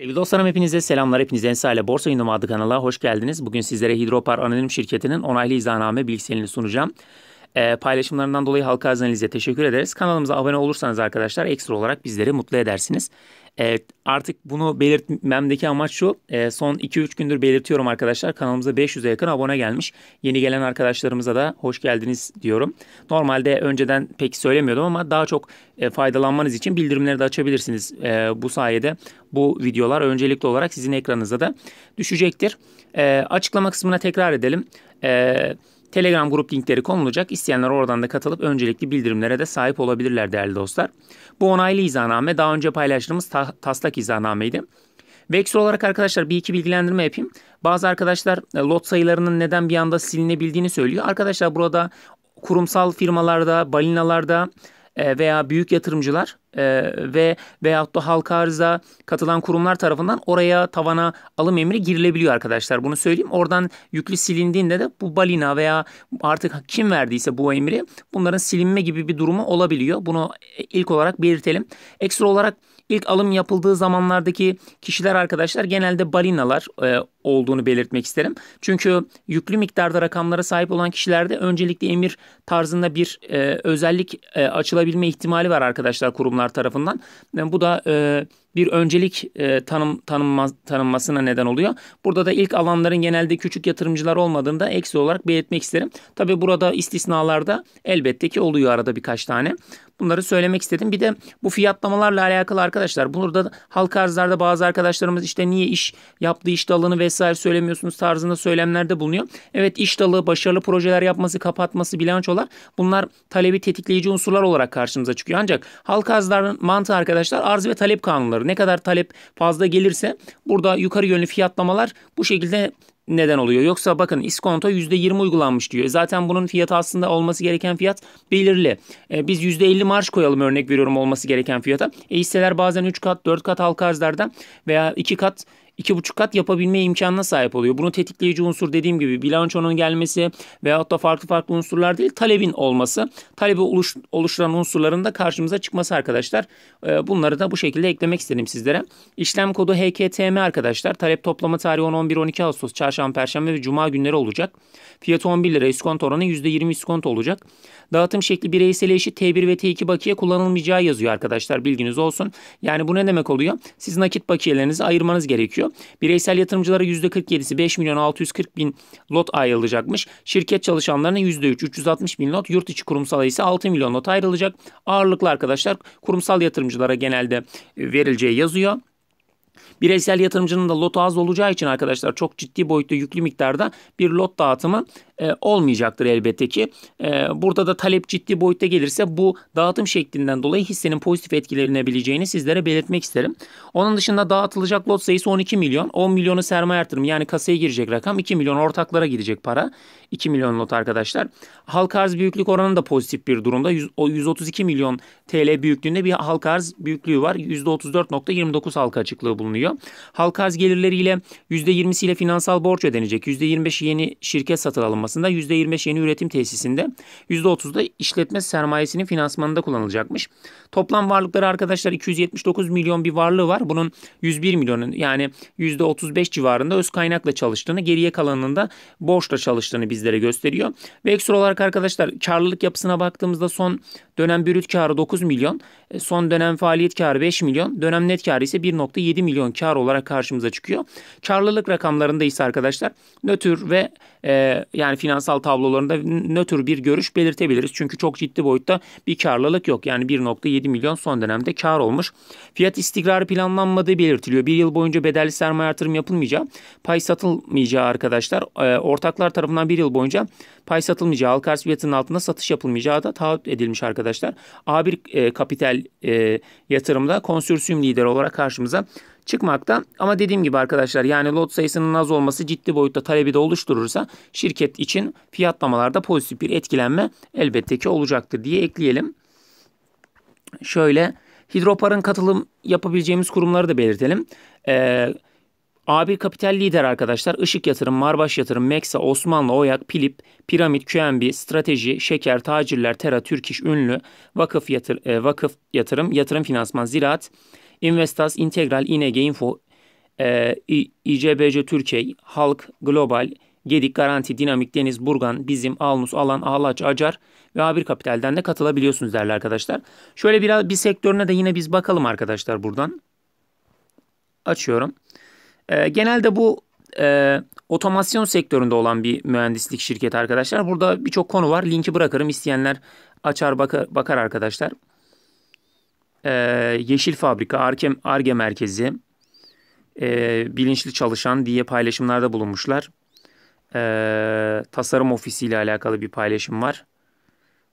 Sevgili dostlarım hepinize selamlar. Hepiniz Ensa ile Borsa Yayınlama adlı kanala hoş geldiniz. Bugün sizlere Hidropar Anonim Şirketi'nin onaylı izname bilgisayarını sunacağım. E, paylaşımlarından dolayı Halka Analiz'e teşekkür ederiz. Kanalımıza abone olursanız arkadaşlar ekstra olarak bizleri mutlu edersiniz. Evet, artık bunu belirtmemdeki amaç şu. E, son 2-3 gündür belirtiyorum arkadaşlar. Kanalımıza 500'e yakın abone gelmiş. Yeni gelen arkadaşlarımıza da hoş geldiniz diyorum. Normalde önceden pek söylemiyordum ama daha çok e, faydalanmanız için bildirimleri de açabilirsiniz. E, bu sayede bu videolar öncelikli olarak sizin ekranınıza da düşecektir. E, açıklama kısmına tekrar edelim. Eee Telegram grup linkleri konulacak. İsteyenler oradan da katılıp öncelikli bildirimlere de sahip olabilirler değerli dostlar. Bu onaylı izname daha önce paylaştığımız ta- taslak iznameydi. Ve ekstra olarak arkadaşlar bir iki bilgilendirme yapayım. Bazı arkadaşlar e, lot sayılarının neden bir anda silinebildiğini söylüyor. Arkadaşlar burada kurumsal firmalarda, balinalarda e, veya büyük yatırımcılar e, ve veyahut da halka arıza katılan kurumlar tarafından oraya tavana alım emri girilebiliyor arkadaşlar. Bunu söyleyeyim. Oradan yüklü silindiğinde de bu balina veya artık kim verdiyse bu emri bunların silinme gibi bir durumu olabiliyor. Bunu ilk olarak belirtelim. Ekstra olarak ilk alım yapıldığı zamanlardaki kişiler arkadaşlar genelde balinalar e, olduğunu belirtmek isterim. Çünkü yüklü miktarda rakamlara sahip olan kişilerde öncelikle emir tarzında bir e, özellik e, açılabilme ihtimali var arkadaşlar kurumlar kurumlar tarafından. E, bu da e, bir öncelik e, tanım tanınma, tanınmasına neden oluyor. Burada da ilk alanların genelde küçük yatırımcılar olmadığında eksi olarak belirtmek isterim. Tabi burada istisnalarda elbette ki oluyor arada birkaç tane. Bunları söylemek istedim. Bir de bu fiyatlamalarla alakalı arkadaşlar. Burada halk arzlarda bazı arkadaşlarımız işte niye iş yaptığı iş dalını vesaire söylemiyorsunuz tarzında söylemlerde bulunuyor. Evet iş dalı başarılı projeler yapması, kapatması, bilançolar bunlar talebi tetikleyici unsurlar olarak karşımıza çıkıyor. Ancak halk arzların mantığı arkadaşlar arz ve talep kanunları. Ne kadar talep fazla gelirse burada yukarı yönlü fiyatlamalar bu şekilde neden oluyor. Yoksa bakın iskonto %20 uygulanmış diyor. E zaten bunun fiyatı aslında olması gereken fiyat belirli. E, biz %50 marş koyalım örnek veriyorum olması gereken fiyata. E, hisseler bazen 3 kat 4 kat halka arzlarda veya 2 kat buçuk kat yapabilme imkanına sahip oluyor. Bunu tetikleyici unsur dediğim gibi bilançonun gelmesi veyahut da farklı farklı unsurlar değil talebin olması. Talebi oluş, oluşturan unsurların da karşımıza çıkması arkadaşlar. Ee, bunları da bu şekilde eklemek istedim sizlere. İşlem kodu HKTM arkadaşlar. Talep toplama tarihi 10-11-12 Ağustos çarşamba, perşembe ve cuma günleri olacak. Fiyatı 11 lira. İskont oranı %20 iskont olacak. Dağıtım şekli bireysel eşi T1 ve T2 bakiye kullanılmayacağı yazıyor arkadaşlar. Bilginiz olsun. Yani bu ne demek oluyor? Siz nakit bakiyelerinizi ayırmanız gerekiyor gerekiyor. Bireysel yatırımcılara %47'si 5 milyon 640 bin lot ayrılacakmış. Şirket çalışanlarına %3 360 bin lot. Yurt içi kurumsal ise 6 milyon lot ayrılacak. Ağırlıklı arkadaşlar kurumsal yatırımcılara genelde e, verileceği yazıyor. Bireysel yatırımcının da lotu az olacağı için arkadaşlar çok ciddi boyutta yüklü miktarda bir lot dağıtımı e, olmayacaktır elbette ki. E, burada da talep ciddi boyutta gelirse bu dağıtım şeklinden dolayı hissenin pozitif etkilenebileceğini sizlere belirtmek isterim. Onun dışında dağıtılacak lot sayısı 12 milyon. 10 milyonu sermaye artırım yani kasaya girecek rakam. 2 milyon ortaklara gidecek para. 2 milyon lot arkadaşlar. Halka arz büyüklük oranı da pozitif bir durumda. o 132 milyon TL büyüklüğünde bir halka arz büyüklüğü var. %34.29 halka açıklığı bulunuyor. Halka arz gelirleriyle %20'siyle finansal borç ödenecek. %25 yeni şirket satın alınması aşamasında %25 yeni üretim tesisinde %30'da işletme sermayesinin finansmanında kullanılacakmış. Toplam varlıkları arkadaşlar 279 milyon bir varlığı var. Bunun 101 milyonun yani %35 civarında öz kaynakla çalıştığını geriye kalanında borçla çalıştığını bizlere gösteriyor. Ve ekstra olarak arkadaşlar karlılık yapısına baktığımızda son Dönem bürüt karı 9 milyon, e, son dönem faaliyet karı 5 milyon, dönem net karı ise 1.7 milyon kar olarak karşımıza çıkıyor. Karlılık rakamlarında ise arkadaşlar nötr ve e, yani finansal tablolarında nötr bir görüş belirtebiliriz. Çünkü çok ciddi boyutta bir karlılık yok. Yani 1.7 milyon son dönemde kar olmuş. Fiyat istikrarı planlanmadığı belirtiliyor. Bir yıl boyunca bedelli sermaye artırım yapılmayacağı, pay satılmayacağı arkadaşlar e, ortaklar tarafından bir yıl boyunca pay satılmayacağı, halka fiyatının altında satış yapılmayacağı da taahhüt edilmiş arkadaşlar arkadaşlar A1 e, Kapital e, yatırımda konsörsiyum lideri olarak karşımıza çıkmakta. Ama dediğim gibi arkadaşlar yani lot sayısının az olması ciddi boyutta talebi de oluşturursa şirket için fiyatlamalarda pozitif bir etkilenme elbette ki olacaktır diye ekleyelim. Şöyle Hidropar'ın katılım yapabileceğimiz kurumları da belirtelim. Ee, A1 Kapital lider arkadaşlar. Işık Yatırım, Marbaş Yatırım, Meksa, Osmanlı, Oyak, Pilip, Piramit, QNB, Strateji, Şeker, Tacirler, Tera, Türk İş, Ünlü, Vakıf, yatır, e, vakıf Yatırım, Yatırım Finansman, Ziraat, Investas, İntegral, İNG, Info, e, İCBC Türkiye, Halk, Global, Gedik, Garanti, Dinamik, Deniz, Burgan, Bizim, Alnus, Alan, Ağlaç, Acar ve A1 Kapital'den de katılabiliyorsunuz değerli arkadaşlar. Şöyle biraz bir sektörüne de yine biz bakalım arkadaşlar buradan. Açıyorum. E, genelde bu e, otomasyon sektöründe olan bir mühendislik şirketi arkadaşlar. Burada birçok konu var. Linki bırakırım. isteyenler açar bakar, bakar arkadaşlar. E, Yeşil Fabrika, Arke, Arge Merkezi, e, Bilinçli Çalışan diye paylaşımlarda bulunmuşlar. E, tasarım ofisiyle alakalı bir paylaşım var.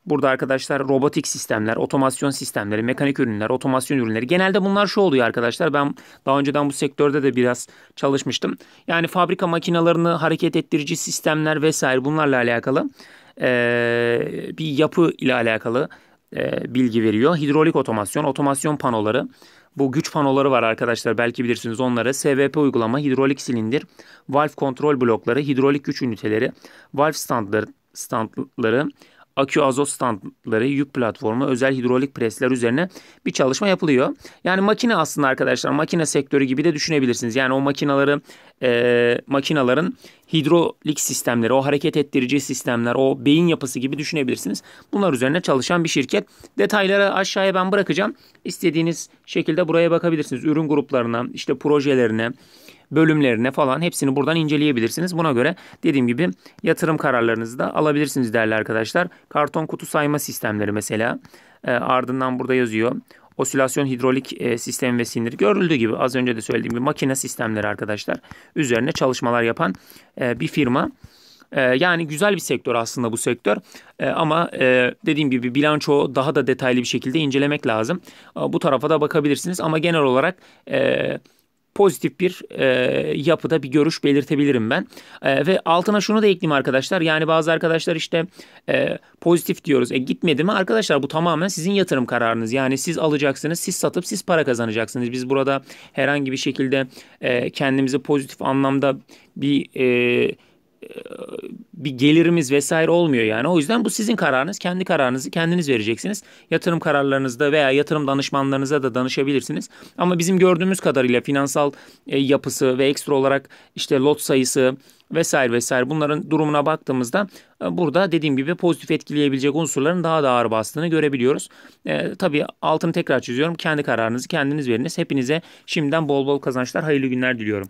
Burada arkadaşlar robotik sistemler, otomasyon sistemleri, mekanik ürünler, otomasyon ürünleri. Genelde bunlar şu oluyor arkadaşlar. Ben daha önceden bu sektörde de biraz çalışmıştım. Yani fabrika makinalarını hareket ettirici sistemler vesaire bunlarla alakalı ee, bir yapı ile alakalı e, bilgi veriyor. Hidrolik otomasyon, otomasyon panoları. Bu güç panoları var arkadaşlar belki bilirsiniz onları. SVP uygulama, hidrolik silindir, valve kontrol blokları, hidrolik güç üniteleri, valve standları, standları akü azot standları, yük platformu, özel hidrolik presler üzerine bir çalışma yapılıyor. Yani makine aslında arkadaşlar makine sektörü gibi de düşünebilirsiniz. Yani o makinaları e, makinaların hidrolik sistemleri, o hareket ettirici sistemler, o beyin yapısı gibi düşünebilirsiniz. Bunlar üzerine çalışan bir şirket. Detayları aşağıya ben bırakacağım. İstediğiniz şekilde buraya bakabilirsiniz. Ürün gruplarına, işte projelerine, bölümlerine falan hepsini buradan inceleyebilirsiniz. Buna göre dediğim gibi yatırım kararlarınızı da alabilirsiniz değerli arkadaşlar. Karton kutu sayma sistemleri mesela e, ardından burada yazıyor. Osilasyon hidrolik e, sistemi ve sinir görüldüğü gibi az önce de söylediğim gibi makine sistemleri arkadaşlar üzerine çalışmalar yapan e, bir firma. E, yani güzel bir sektör aslında bu sektör e, ama e, dediğim gibi bilanço daha da detaylı bir şekilde incelemek lazım. Bu tarafa da bakabilirsiniz ama genel olarak pozitif bir e, yapıda bir görüş belirtebilirim ben. E, ve altına şunu da ekleyeyim arkadaşlar. Yani bazı arkadaşlar işte e, pozitif diyoruz. E gitmedi mi? Arkadaşlar bu tamamen sizin yatırım kararınız. Yani siz alacaksınız, siz satıp siz para kazanacaksınız. Biz burada herhangi bir şekilde e, kendimizi pozitif anlamda bir... E, bir gelirimiz vesaire olmuyor yani. O yüzden bu sizin kararınız. Kendi kararınızı kendiniz vereceksiniz. Yatırım kararlarınızda veya yatırım danışmanlarınıza da danışabilirsiniz. Ama bizim gördüğümüz kadarıyla finansal e, yapısı ve ekstra olarak işte lot sayısı vesaire vesaire bunların durumuna baktığımızda e, burada dediğim gibi pozitif etkileyebilecek unsurların daha da ağır bastığını görebiliyoruz. E, tabii altını tekrar çiziyorum. Kendi kararınızı kendiniz veriniz. Hepinize şimdiden bol bol kazançlar, hayırlı günler diliyorum.